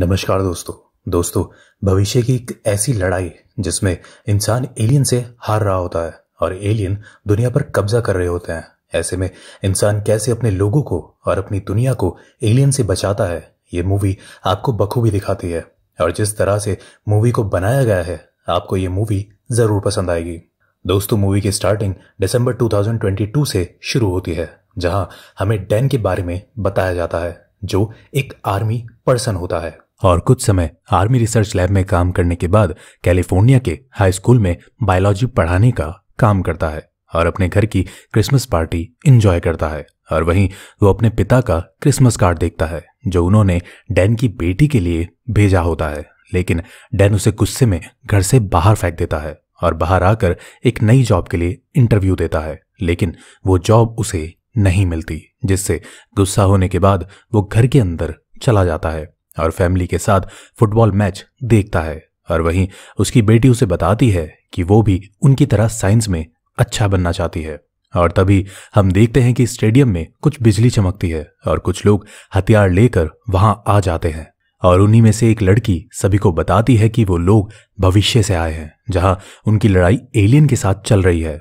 नमस्कार दोस्तों दोस्तों भविष्य की एक ऐसी लड़ाई जिसमें इंसान एलियन से हार रहा होता है और एलियन दुनिया पर कब्जा कर रहे होते हैं ऐसे में इंसान कैसे अपने लोगों को और अपनी दुनिया को एलियन से बचाता है ये मूवी आपको बखूबी दिखाती है और जिस तरह से मूवी को बनाया गया है आपको ये मूवी ज़रूर पसंद आएगी दोस्तों मूवी की स्टार्टिंग दिसंबर 2022 से शुरू होती है जहां हमें डैन के बारे में बताया जाता है जो एक आर्मी पर्सन होता है और कुछ समय आर्मी रिसर्च लैब में काम करने के बाद कैलिफोर्निया के हाई स्कूल में बायोलॉजी पढ़ाने का काम करता है और अपने घर की क्रिसमस पार्टी इंजॉय करता है और वहीं वो अपने पिता का क्रिसमस कार्ड देखता है जो उन्होंने डैन की बेटी के लिए भेजा होता है लेकिन डैन उसे गुस्से में घर से बाहर फेंक देता है और बाहर आकर एक नई जॉब के लिए इंटरव्यू देता है लेकिन वो जॉब उसे नहीं मिलती जिससे गुस्सा होने के बाद वो घर के अंदर चला जाता है और फैमिली के साथ फुटबॉल मैच देखता है और वहीं उसकी बेटी उसे बताती है कि वो भी उनकी तरह साइंस में अच्छा बनना चाहती है और तभी हम देखते हैं कि स्टेडियम में कुछ बिजली चमकती है और कुछ लोग हथियार लेकर वहां आ जाते हैं और उन्हीं में से एक लड़की सभी को बताती है कि वो लोग भविष्य से आए हैं जहां उनकी लड़ाई एलियन के साथ चल रही है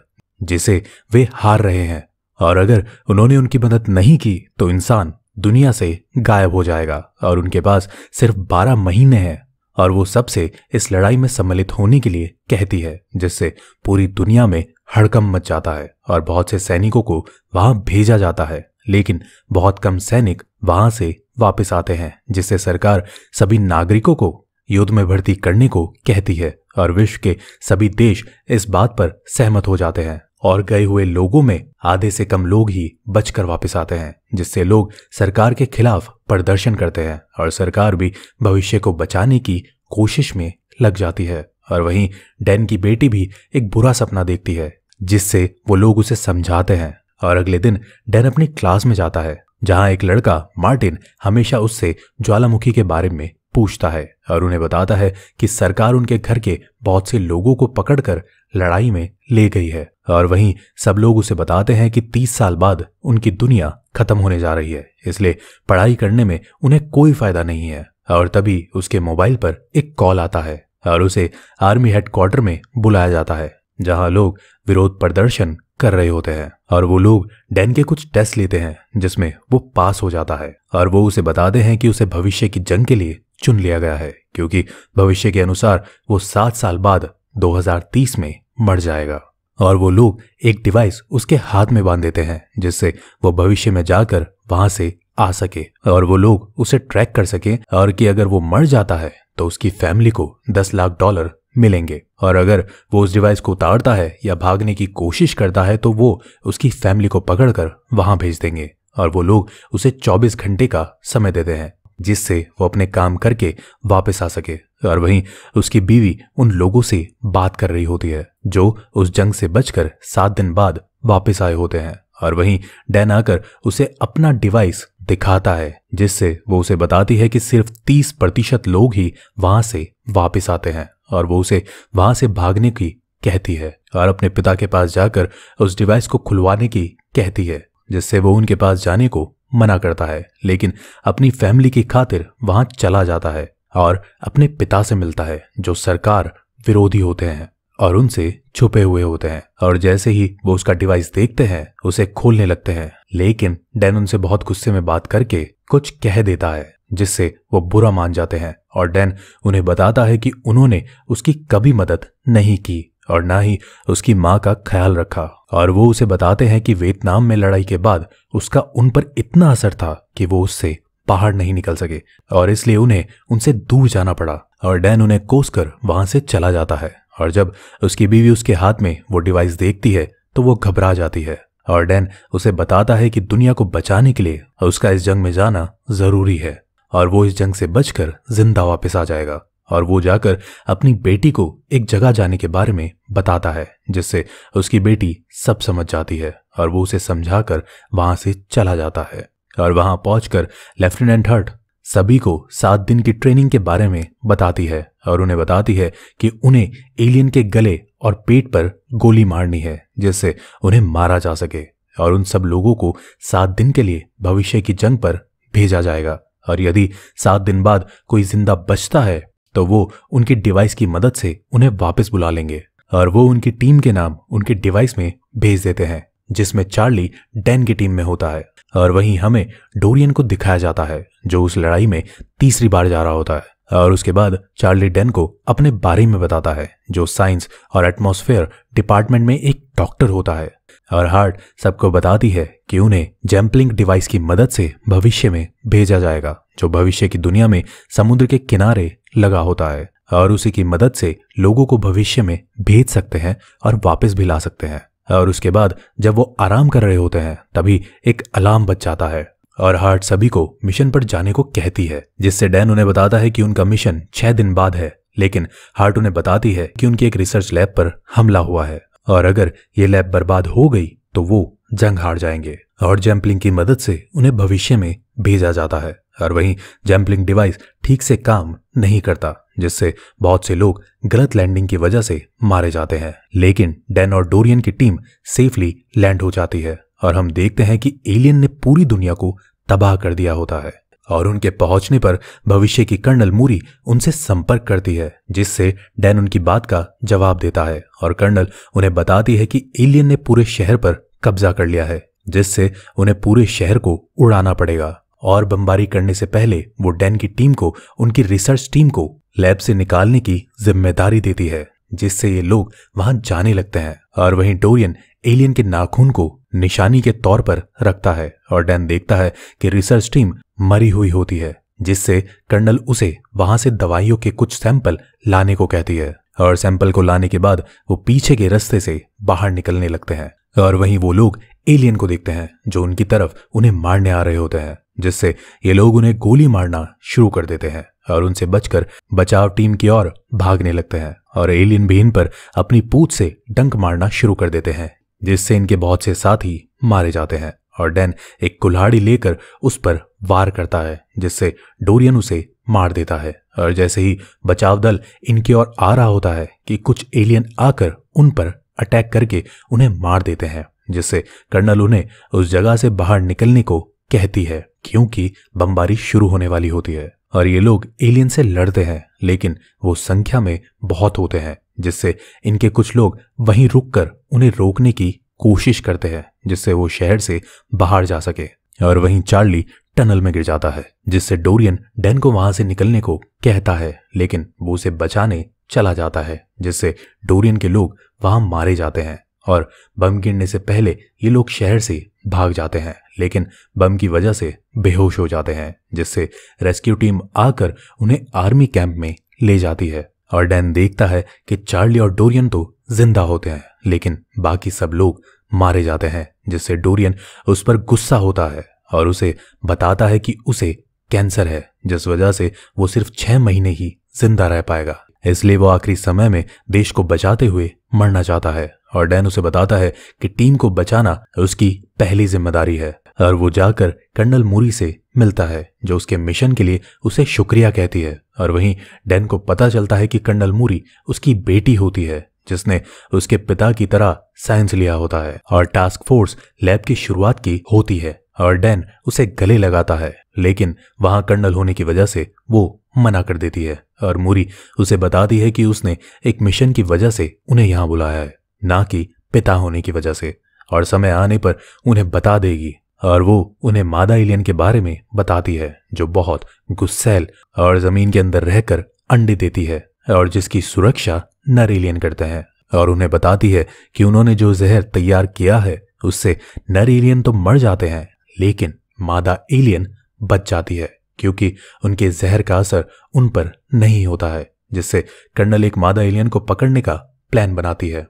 जिसे वे हार रहे हैं और अगर उन्होंने उनकी मदद नहीं की तो इंसान दुनिया से गायब हो जाएगा और उनके पास सिर्फ बारह महीने हैं और वो सबसे इस लड़ाई में सम्मिलित होने के लिए कहती है जिससे पूरी दुनिया में हड़कम मच जाता है और बहुत से सैनिकों को वहां भेजा जाता है लेकिन बहुत कम सैनिक वहां से वापस आते हैं जिससे सरकार सभी नागरिकों को युद्ध में भर्ती करने को कहती है और विश्व के सभी देश इस बात पर सहमत हो जाते हैं और गए हुए लोगों में आधे से कम लोग ही बचकर वापस आते हैं जिससे लोग सरकार के खिलाफ प्रदर्शन करते हैं और सरकार भी भविष्य को बचाने की कोशिश में लग जाती है और वहीं डैन की बेटी भी एक बुरा सपना देखती है जिससे वो लोग उसे समझाते हैं और अगले दिन डैन अपनी क्लास में जाता है जहां एक लड़का मार्टिन हमेशा उससे ज्वालामुखी के बारे में पूछता है और उन्हें बताता है कि सरकार उनके घर के बहुत से लोगों को पकड़कर लड़ाई में ले गई है और वहीं सब लोग उसे बताते हैं कि तीस साल बाद उनकी दुनिया खत्म होने जा रही है इसलिए पढ़ाई करने में उन्हें कोई फायदा नहीं है और तभी उसके मोबाइल पर एक कॉल आता है और उसे आर्मी हेडक्वार्टर में बुलाया जाता है जहां लोग विरोध प्रदर्शन कर रहे होते हैं और वो लोग डेन के कुछ टेस्ट लेते हैं जिसमें वो पास हो जाता है और वो उसे बताते हैं कि उसे भविष्य की जंग के लिए चुन लिया गया है क्योंकि भविष्य के अनुसार वो सात साल बाद 2030 में मर जाएगा और वो लोग एक डिवाइस उसके हाथ में बांध देते हैं जिससे वो भविष्य में जाकर वहां से आ सके और वो लोग उसे ट्रैक कर सके और कि अगर वो मर जाता है तो उसकी फैमिली को दस लाख डॉलर मिलेंगे और अगर वो उस डिवाइस को उतारता है या भागने की कोशिश करता है तो वो उसकी फैमिली को पकड़कर वहां भेज देंगे और वो लोग उसे 24 घंटे का समय देते हैं जिससे वो अपने काम करके वापस आ सके और वहीं उसकी बीवी उन लोगों से बात कर रही होती है जो उस जंग से बचकर सात दिन बाद वापस आए होते हैं और वहीं डैन आकर उसे अपना डिवाइस दिखाता है जिससे वो उसे बताती है कि सिर्फ तीस प्रतिशत लोग ही वहां से वापस आते हैं और वो उसे वहां से भागने की कहती है और अपने पिता के पास जाकर उस डिवाइस को खुलवाने की कहती है जिससे वो उनके पास जाने को मना करता है लेकिन अपनी फैमिली की खातिर वहां चला जाता है और अपने पिता से मिलता है जो सरकार विरोधी होते हैं और उनसे छुपे हुए होते हैं और जैसे ही वो उसका डिवाइस देखते हैं उसे खोलने लगते हैं लेकिन डैन उनसे बहुत गुस्से में बात करके कुछ कह देता है जिससे वो बुरा मान जाते हैं और डैन उन्हें बताता है कि उन्होंने उसकी कभी मदद नहीं की और ना ही उसकी माँ का ख्याल रखा और वो उसे बताते हैं कि वियतनाम में लड़ाई के बाद उसका उन पर इतना असर था कि वो उससे बाहर नहीं निकल सके और इसलिए उन्हें उनसे दूर जाना पड़ा और डैन उन्हें कोस कर वहां से चला जाता है और जब उसकी बीवी उसके हाथ में वो डिवाइस देखती है तो वो घबरा जाती है और डैन उसे बताता है कि दुनिया को बचाने के लिए उसका इस जंग में जाना जरूरी है और वो इस जंग से बचकर जिंदा वापस आ जाएगा और वो जाकर अपनी बेटी को एक जगह जाने के बारे में बताता है जिससे उसकी बेटी सब समझ जाती है और वो उसे समझाकर वहां से चला जाता है और वहां पहुंचकर लेफ्टिनेंट हर्ट सभी को सात दिन की ट्रेनिंग के बारे में बताती है और उन्हें बताती है कि उन्हें एलियन के गले और पेट पर गोली मारनी है जिससे उन्हें मारा जा सके और उन सब लोगों को सात दिन के लिए भविष्य की जंग पर भेजा जाएगा और यदि सात दिन बाद कोई जिंदा बचता है तो वो उनकी डिवाइस की मदद से उन्हें वापस बुला लेंगे और वो उनकी टीम के नाम उनके डिवाइस में भेज देते हैं जिसमें चार्ली डेन की टीम में होता है और वहीं हमें डोरियन को दिखाया जाता है जो उस लड़ाई में तीसरी बार जा रहा होता है और उसके बाद चार्ली डेन को अपने बारे में बताता है जो साइंस और एटमोसफेयर डिपार्टमेंट में एक डॉक्टर होता है और हार्ट सबको बताती है कि उन्हें जैम्पलिंग डिवाइस की मदद से भविष्य में भेजा जाएगा जो भविष्य की दुनिया में समुद्र के किनारे लगा होता है और उसी की मदद से लोगों को भविष्य में भेज सकते हैं और वापस भी ला सकते हैं और उसके बाद जब वो आराम कर रहे होते हैं तभी एक अलार्म बच जाता है और हार्ट सभी को मिशन पर जाने को कहती है जिससे डैन उन्हें बताता है कि उनका मिशन छह दिन बाद है लेकिन हार्ट उन्हें बताती है कि उनकी एक रिसर्च लैब पर हमला हुआ है और अगर ये लैब बर्बाद हो गई तो वो जंग हार जाएंगे और जैम्पलिंग की मदद से उन्हें भविष्य में भेजा जाता है और वहीं जैम्पलिंग डिवाइस ठीक से काम नहीं करता जिससे बहुत से लोग गलत लैंडिंग की वजह से मारे जाते हैं लेकिन डेन और डोरियन की टीम सेफली लैंड हो जाती है और हम देखते हैं कि एलियन ने पूरी दुनिया को तबाह कर दिया होता है और उनके पहुंचने पर भविष्य की कर्नल मूरी उनसे संपर्क करती है जिससे डैन उनकी बात का जवाब देता है और कर्नल उन्हें बताती है कि एलियन ने पूरे शहर पर कब्जा कर लिया है जिससे उन्हें पूरे शहर को उड़ाना पड़ेगा और बमबारी करने से पहले वो डेन की टीम को उनकी रिसर्च टीम को लैब से निकालने की जिम्मेदारी देती है जिससे ये लोग वहां जाने लगते हैं और वहीं डोरियन एलियन के नाखून को निशानी के तौर पर रखता है और डैन देखता है कि रिसर्च टीम मरी हुई होती है जिससे कर्नल उसे वहां से दवाइयों के कुछ सैंपल लाने को कहती है और सैंपल को लाने के बाद वो पीछे के रास्ते से बाहर निकलने लगते हैं और वहीं वो लोग एलियन को देखते हैं जो उनकी तरफ उन्हें मारने आ रहे होते हैं जिससे ये लोग उन्हें गोली मारना शुरू कर देते हैं और उनसे बचकर बचाव टीम की ओर भागने लगते हैं और एलियन भी इन पर अपनी पूछ से डंक मारना शुरू कर देते हैं जिससे इनके बहुत से साथी मारे जाते हैं और डैन एक कुल्हाड़ी लेकर उस पर वार करता है जिससे डोरियन उसे मार देता है और जैसे ही बचाव दल इनकी ओर आ रहा होता है कि कुछ एलियन आकर उन पर अटैक करके उन्हें मार देते हैं जिससे कर्नल उन्हें उस जगह से बाहर निकलने को कहती है क्योंकि बमबारी शुरू होने वाली होती है और ये लोग एलियन से लड़ते हैं लेकिन वो संख्या में बहुत होते हैं जिससे इनके कुछ लोग वहीं रुककर उन्हें रोकने की कोशिश करते हैं जिससे वो शहर से बाहर जा सके और वहीं चार्ली टनल में गिर जाता है जिससे डोरियन डेन को वहां से निकलने को कहता है लेकिन वो उसे बचाने चला जाता है जिससे डोरियन के लोग वहां मारे जाते हैं और बम गिरने से पहले ये लोग शहर से भाग जाते हैं लेकिन बम की वजह से बेहोश हो जाते हैं जिससे रेस्क्यू टीम आकर उन्हें आर्मी कैंप में ले जाती है और डैन देखता है कि चार्ली और डोरियन तो जिंदा होते हैं लेकिन बाकी सब लोग मारे जाते हैं जिससे डोरियन उस पर गुस्सा होता है और उसे बताता है कि उसे कैंसर है जिस वजह से वो सिर्फ छह महीने ही जिंदा रह पाएगा इसलिए वो आखिरी समय में देश को बचाते हुए मरना चाहता है और डैन उसे बताता है कि टीम को बचाना उसकी पहली जिम्मेदारी है और वो जाकर कर्नल मूरी से मिलता है जो उसके मिशन के लिए उसे शुक्रिया कहती है और वहीं डैन को पता चलता है कि कर्नल मूरी उसकी बेटी होती है जिसने उसके पिता की तरह साइंस लिया होता है और टास्क फोर्स लैब की शुरुआत की होती है और डैन उसे गले लगाता है लेकिन वहां कर्नल होने की वजह से वो मना कर देती है और मूरी उसे बताती है कि उसने एक मिशन की वजह से उन्हें यहाँ बुलाया है ना कि पिता होने की वजह से और समय आने पर उन्हें बता देगी और वो उन्हें मादा एलियन के बारे में बताती है जो बहुत गुस्सेल और जमीन के अंदर रहकर अंडे देती है और जिसकी सुरक्षा नर एलियन करते हैं और उन्हें बताती है कि उन्होंने जो जहर तैयार किया है उससे नर एलियन तो मर जाते हैं लेकिन मादा एलियन बच जाती है क्योंकि उनके जहर का असर उन पर नहीं होता है जिससे कर्नल एक मादा एलियन को पकड़ने का प्लान बनाती है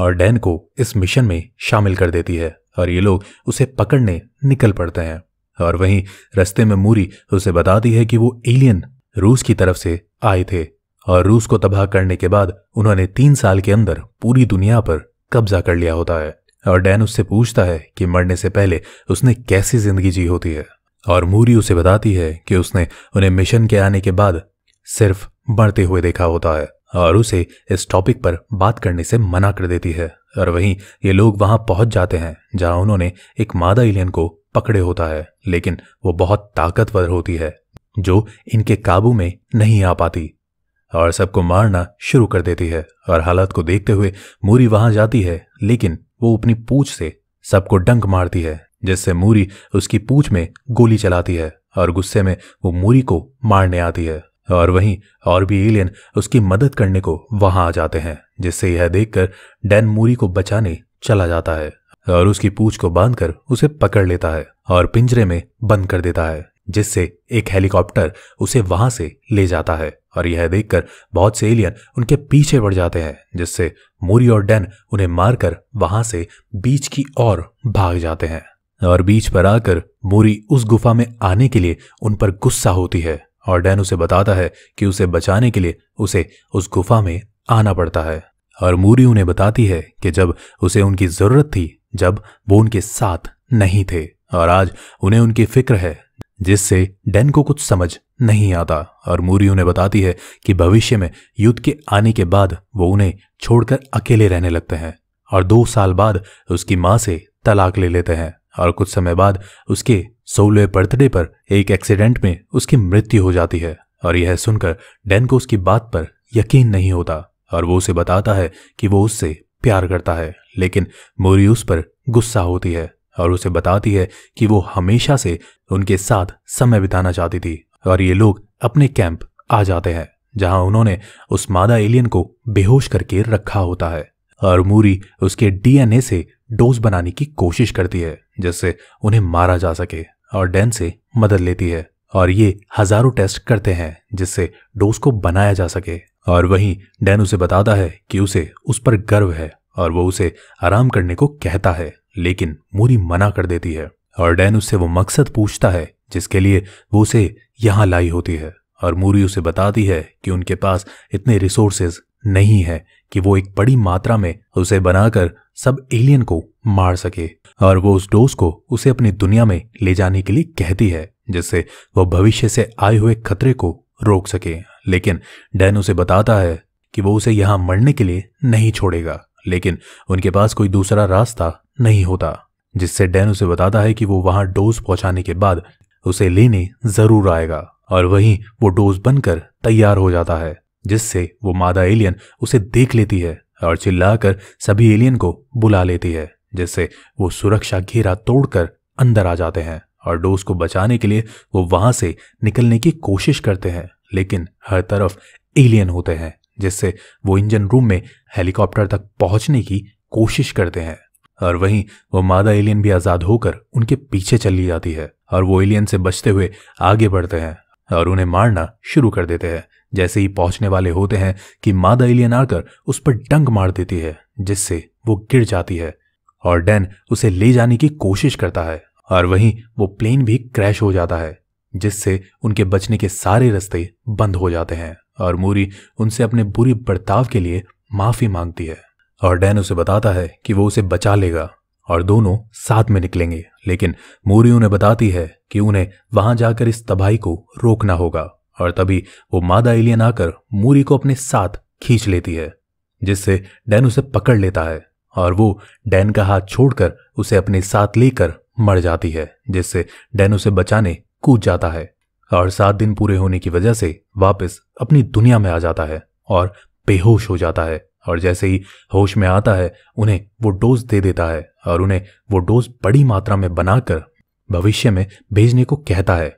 और डैन को इस मिशन में शामिल कर देती है और ये लोग उसे पकड़ने निकल पड़ते हैं और वहीं रस्ते में मूरी उसे बताती है कि वो एलियन रूस की तरफ से आए थे और रूस को तबाह करने के बाद उन्होंने तीन साल के अंदर पूरी दुनिया पर कब्जा कर लिया होता है और डैन उससे पूछता है कि मरने से पहले उसने कैसी जिंदगी जी होती है और मूरी उसे बताती है कि उसने उन्हें मिशन के आने के बाद सिर्फ बढ़ते हुए देखा होता है और उसे इस टॉपिक पर बात करने से मना कर देती है और वहीं ये लोग वहां पहुंच जाते हैं जहां उन्होंने एक मादा एलियन को पकड़े होता है लेकिन वो बहुत ताकतवर होती है जो इनके काबू में नहीं आ पाती और सबको मारना शुरू कर देती है और हालत को देखते हुए मूरी वहां जाती है लेकिन वो अपनी पूछ से सबको डंक मारती है जिससे मूरी उसकी पूछ में गोली चलाती है और गुस्से में वो मूरी को मारने आती है और वहीं और भी एलियन उसकी मदद करने को वहां आ जाते हैं जिससे यह देखकर डैन मूरी को बचाने चला जाता है और उसकी पूछ को बांधकर उसे पकड़ लेता है और पिंजरे में बंद कर देता है जिससे एक हेलीकॉप्टर उसे वहां से ले जाता है और यह देखकर बहुत से एलियन उनके पीछे बढ़ जाते हैं जिससे मूरी और डैन उन्हें मारकर वहां से बीच की ओर भाग जाते हैं और बीच पर आकर मूरी उस गुफा में आने के लिए उन पर गुस्सा होती है और डैन उसे बताता है कि उसे बचाने के लिए उसे उस गुफा में आना पड़ता है और मूरी उन्हें बताती है कि जब उसे उनकी जरूरत थी जब वो उनके साथ नहीं थे और आज उन्हें उनकी फिक्र है जिससे डैन को कुछ समझ नहीं आता और मूरी उन्हें बताती है कि भविष्य में युद्ध के आने के बाद वो उन्हें छोड़कर अकेले रहने लगते हैं और दो साल बाद उसकी माँ से तलाक ले लेते हैं और कुछ समय बाद उसके सोलह बर्थडे पर एक एक्सीडेंट में उसकी मृत्यु हो जाती है और यह सुनकर डैन को उसकी बात पर यकीन नहीं होता और वो उसे बताता है कि वो उससे प्यार करता है लेकिन मोरी उस पर गुस्सा होती है और उसे बताती है कि वो हमेशा से उनके साथ समय बिताना चाहती थी और ये लोग अपने कैंप आ जाते हैं जहां उन्होंने उस मादा एलियन को बेहोश करके रखा होता है और मूरी उसके डीएनए से डोज बनाने की कोशिश करती है जिससे उन्हें मारा जा सके और डैन से मदद लेती है और ये हजारों टेस्ट करते हैं जिससे डोज को बनाया जा सके और वहीं डैन उसे बताता है कि उसे उस पर गर्व है और वो उसे आराम करने को कहता है लेकिन मोरी मना कर देती है और डैन उससे वो मकसद पूछता है जिसके लिए वो उसे यहाँ लाई होती है और मूरी उसे बताती है कि उनके पास इतने रिसोर्सेज नहीं है कि वो एक बड़ी मात्रा में उसे बनाकर सब एलियन को मार सके और वो उस डोज को उसे अपनी दुनिया में ले जाने के लिए कहती है जिससे वो भविष्य से आए हुए खतरे को रोक सके लेकिन डैन उसे बताता है कि वो उसे यहाँ मरने के लिए नहीं छोड़ेगा लेकिन उनके पास कोई दूसरा रास्ता नहीं होता जिससे डैन उसे बताता है कि वो वहां डोज पहुंचाने के बाद उसे लेने जरूर आएगा और वहीं वो डोज बनकर तैयार हो जाता है जिससे वो मादा एलियन उसे देख लेती है और चिल्लाकर सभी एलियन को बुला लेती है जिससे वो सुरक्षा घेरा तोड़कर अंदर आ जाते हैं और डोज को बचाने के लिए वो वहां से निकलने की कोशिश करते हैं लेकिन हर तरफ एलियन होते हैं जिससे वो इंजन रूम में हेलीकॉप्टर तक पहुंचने की कोशिश करते हैं और वहीं वो मादा एलियन भी आज़ाद होकर उनके पीछे चली जाती है और वो एलियन से बचते हुए आगे बढ़ते हैं और उन्हें मारना शुरू कर देते हैं जैसे ही पहुंचने वाले होते हैं कि मादा एलियन आकर उस पर डंक मार देती है जिससे वो गिर जाती है और डैन उसे ले जाने की कोशिश करता है और वहीं वो प्लेन भी क्रैश हो जाता है जिससे उनके बचने के सारे रास्ते बंद हो जाते हैं और मूरी उनसे अपने बुरी बर्ताव के लिए माफी मांगती है और डैन उसे बताता है कि वो उसे बचा लेगा और दोनों साथ में निकलेंगे लेकिन मूरी उन्हें बताती है कि उन्हें वहां जाकर इस तबाही को रोकना होगा और तभी वो मादा एलियन आकर मूरी को अपने साथ खींच लेती है जिससे डैन उसे पकड़ लेता है और वो डैन का हाथ छोड़कर उसे अपने साथ लेकर मर जाती है जिससे डैन उसे बचाने कूद जाता है और सात दिन पूरे होने की वजह से वापस अपनी दुनिया में आ जाता है और बेहोश हो जाता है और जैसे ही होश में आता है उन्हें वो डोज दे देता है और उन्हें वो डोज बड़ी मात्रा में बनाकर भविष्य में भेजने को कहता है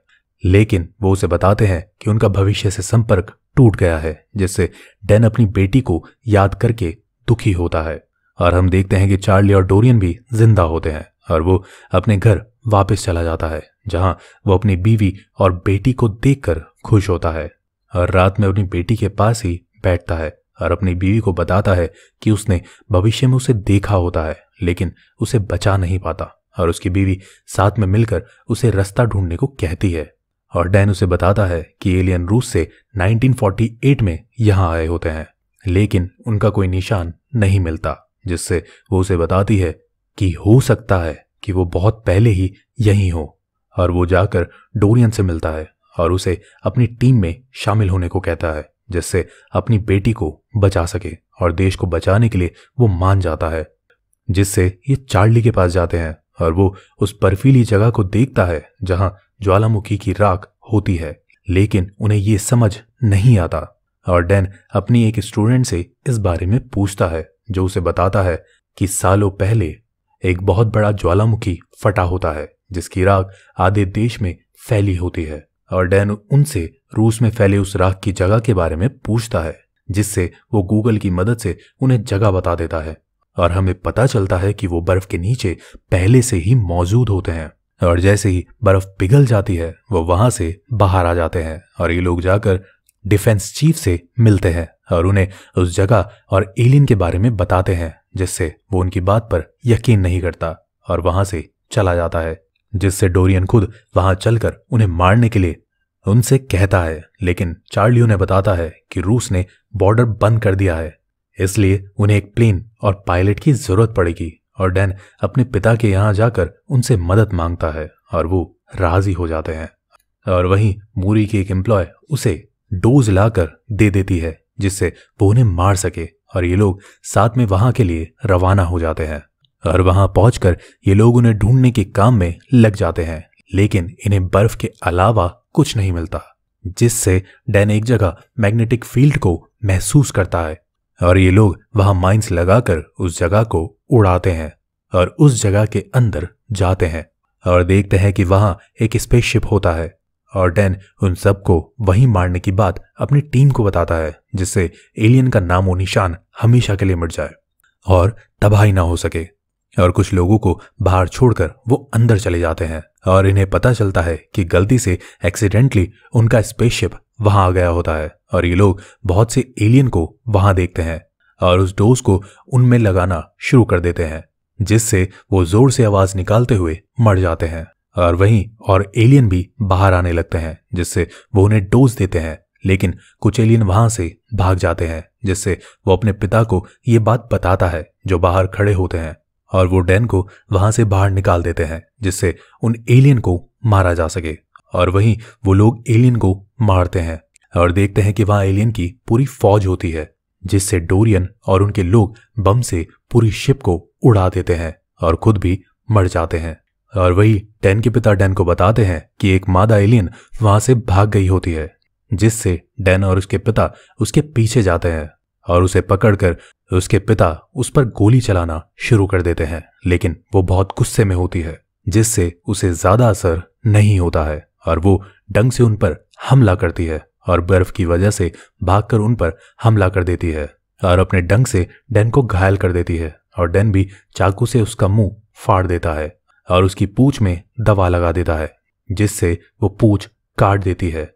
लेकिन वो उसे बताते हैं कि उनका भविष्य से संपर्क टूट गया है जिससे डेन अपनी बेटी को याद करके दुखी होता है और हम देखते हैं कि चार्ली और डोरियन भी जिंदा होते हैं और वो अपने घर वापस चला जाता है जहां वो अपनी बीवी और बेटी को देखकर खुश होता है और रात में अपनी बेटी के पास ही बैठता है और अपनी बीवी को बताता है कि उसने भविष्य में उसे देखा होता है लेकिन उसे बचा नहीं पाता और उसकी बीवी साथ में मिलकर उसे रास्ता ढूंढने को कहती है और डैन उसे बताता है कि एलियन रूस से 1948 में यहाँ आए होते हैं लेकिन उनका कोई निशान नहीं मिलता जिससे वो उसे बताती है कि हो सकता है कि वो बहुत पहले ही यहीं हो और वो जाकर डोरियन से मिलता है और उसे अपनी टीम में शामिल होने को कहता है जिससे अपनी बेटी को बचा सके और देश को बचाने के लिए वो मान जाता है जिससे ये चार्ली के पास जाते हैं और वो उस बर्फीली जगह को देखता है जहां ज्वालामुखी की राख होती है लेकिन उन्हें ये समझ नहीं आता और डैन अपनी एक स्टूडेंट से इस बारे में पूछता है जो उसे बताता है कि सालों पहले एक बहुत बड़ा ज्वालामुखी फटा होता है जिसकी राख आधे देश में फैली होती है और डैन उनसे रूस में फैले उस राख की जगह के बारे में पूछता है जिससे वो गूगल की मदद से उन्हें जगह बता देता है और हमें पता चलता है कि वो बर्फ के नीचे पहले से ही मौजूद होते हैं और जैसे ही बर्फ पिघल जाती है वो वहां से बाहर आ जाते हैं और ये लोग जाकर डिफेंस चीफ से मिलते हैं और उन्हें उस जगह और एलियन के बारे में बताते हैं जिससे वो उनकी बात पर यकीन नहीं करता और वहां से चला जाता है जिससे डोरियन खुद वहां चलकर उन्हें मारने के लिए उनसे कहता है लेकिन चार्लियो ने बताता है कि रूस ने बॉर्डर बंद कर दिया है इसलिए उन्हें एक प्लेन और पायलट की जरूरत पड़ेगी और डैन अपने पिता के यहाँ जाकर उनसे मदद मांगता है और वो राजी हो जाते हैं और वहीं मूरी की एक एम्प्लॉय उसे डोज लाकर दे देती है जिससे वो उन्हें मार सके और ये लोग साथ में वहां के लिए रवाना हो जाते हैं और वहां पहुंचकर ये लोग उन्हें ढूंढने के काम में लग जाते हैं लेकिन इन्हें बर्फ के अलावा कुछ नहीं मिलता जिससे डैन एक जगह मैग्नेटिक फील्ड को महसूस करता है और ये लोग वहां माइंस लगाकर उस जगह को उड़ाते हैं और उस जगह के अंदर जाते हैं और देखते हैं कि वहां एक स्पेसशिप होता है और डेन उन सबको वहीं मारने की बात अपनी टीम को बताता है जिससे एलियन का नामो निशान हमेशा के लिए मिट जाए और तबाही ना हो सके और कुछ लोगों को बाहर छोड़कर वो अंदर चले जाते हैं और इन्हें पता चलता है कि गलती से एक्सीडेंटली उनका स्पेसशिप वहां आ गया होता है और ये लोग बहुत से एलियन को वहां देखते हैं और उस डोज को उनमें लगाना शुरू कर देते हैं जिससे वो जोर से आवाज निकालते हुए मर जाते हैं और वहीं और एलियन भी बाहर आने लगते हैं जिससे वो उन्हें डोज देते हैं लेकिन कुछ एलियन वहां से भाग जाते हैं जिससे वो अपने पिता को ये बात बताता है जो बाहर खड़े होते हैं और वो डैन को वहां से बाहर निकाल देते हैं जिससे उन एलियन को मारा जा सके और वहीं वो लोग एलियन को मारते हैं और देखते हैं कि वहां एलियन की पूरी फौज होती है जिससे डोरियन और उनके लोग बम से पूरी शिप को उड़ा देते हैं और खुद भी मर जाते हैं और वही टेन के पिता डैन को बताते हैं कि एक मादा एलियन वहां से भाग गई होती है जिससे डैन और उसके पिता उसके पीछे जाते हैं और उसे पकड़कर उसके पिता उस पर गोली चलाना शुरू कर देते हैं लेकिन वो बहुत गुस्से में होती है जिससे उसे ज्यादा असर नहीं होता है और वो डंग से उन पर हमला करती है और बर्फ की वजह से भागकर उन पर हमला कर देती है और अपने डंग से डेन को घायल कर देती है और डेन भी चाकू से उसका मुंह फाड़ देता है और उसकी पूछ में दवा लगा देता है जिससे वो पूछ काट देती है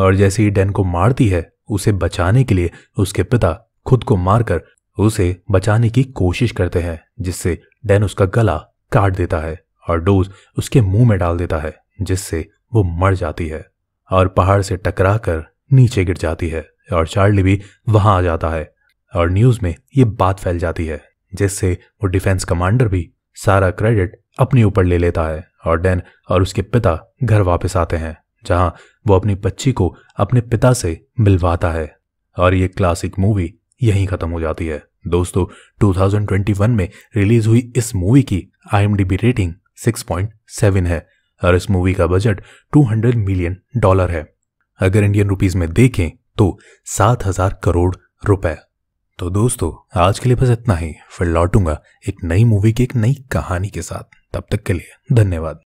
और जैसे ही डेन को मारती है उसे बचाने के लिए उसके पिता खुद को मारकर उसे बचाने की कोशिश करते हैं जिससे डैन उसका गला काट देता है और डोज उसके मुंह में डाल देता है जिससे वो मर जाती है और पहाड़ से टकरा कर नीचे गिर जाती है और चार्ली भी वहां आ जाता है और न्यूज में ये बात फैल जाती है जिससे वो डिफेंस कमांडर भी सारा क्रेडिट अपने ऊपर ले लेता है और डैन और उसके पिता घर वापस आते हैं जहां वो अपनी बच्ची को अपने पिता से मिलवाता है और ये क्लासिक मूवी यहीं खत्म हो जाती है दोस्तों 2021 में रिलीज हुई इस मूवी की आईएमडीबी रेटिंग 6.7 है और इस मूवी का बजट 200 मिलियन डॉलर है अगर इंडियन रुपीस में देखें तो 7000 करोड़ रुपए तो दोस्तों आज के लिए बस इतना ही फिर लौटूंगा एक नई मूवी की एक नई कहानी के साथ तब तक के लिए धन्यवाद